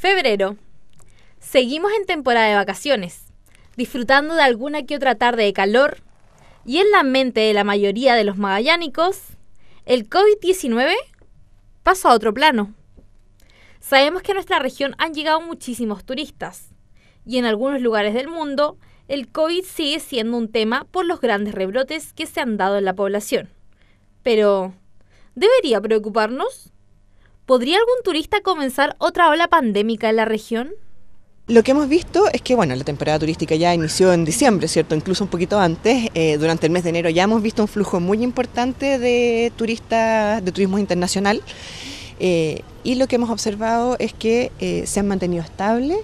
Febrero. Seguimos en temporada de vacaciones, disfrutando de alguna que otra tarde de calor, y en la mente de la mayoría de los magallánicos, el COVID-19 pasó a otro plano. Sabemos que a nuestra región han llegado muchísimos turistas, y en algunos lugares del mundo, el COVID sigue siendo un tema por los grandes rebrotes que se han dado en la población. Pero, ¿debería preocuparnos? ¿Podría algún turista comenzar otra ola pandémica en la región? Lo que hemos visto es que, bueno, la temporada turística ya inició en diciembre, ¿cierto? Incluso un poquito antes, eh, durante el mes de enero ya hemos visto un flujo muy importante de turistas, de turismo internacional. Eh, y lo que hemos observado es que eh, se han mantenido estable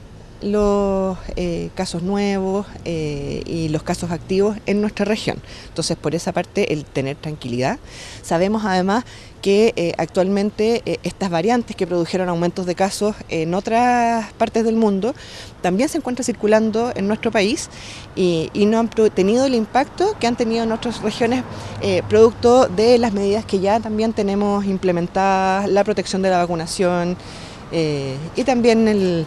los eh, casos nuevos eh, y los casos activos en nuestra región. Entonces, por esa parte, el tener tranquilidad. Sabemos además que eh, actualmente estas variantes que produjeron aumentos de casos en otras partes del mundo también se encuentran circulando en nuestro país y no han tenido el impacto que han tenido en otras regiones producto de las medidas que ya también tenemos implementadas, la protección de la vacunación y también el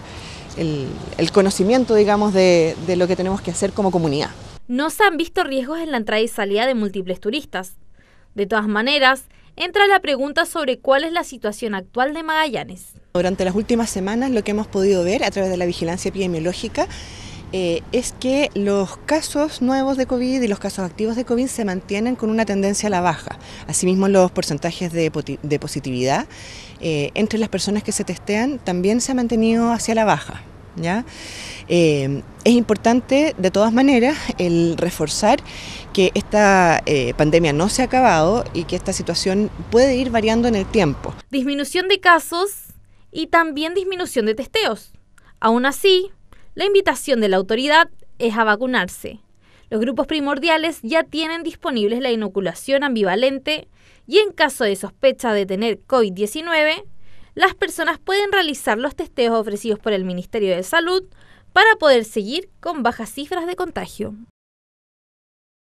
el, conocimiento, digamos, de, lo que tenemos que hacer como comunidad. No se han visto riesgos en la entrada y salida de múltiples turistas. De todas maneras, entra la pregunta sobre cuál es la situación actual de Magallanes. Durante las últimas semanas lo que hemos podido ver a través de la vigilancia epidemiológica eh, es que los casos nuevos de COVID y los casos activos de COVID se mantienen con una tendencia a la baja. Asimismo, los porcentajes de, positividad eh, entre las personas que se testean también se ha mantenido hacia la baja. Eh, es importante, de todas maneras, el reforzar que esta eh, pandemia no se ha acabado y que esta situación puede ir variando en el tiempo. Disminución de casos y también disminución de testeos. Aún así, la invitación de la autoridad es a vacunarse. Los grupos primordiales ya tienen disponibles la inoculación ambivalente y en caso de sospecha de tener COVID-19, las personas pueden realizar los testeos ofrecidos por el Ministerio de Salud para poder seguir con bajas cifras de contagio.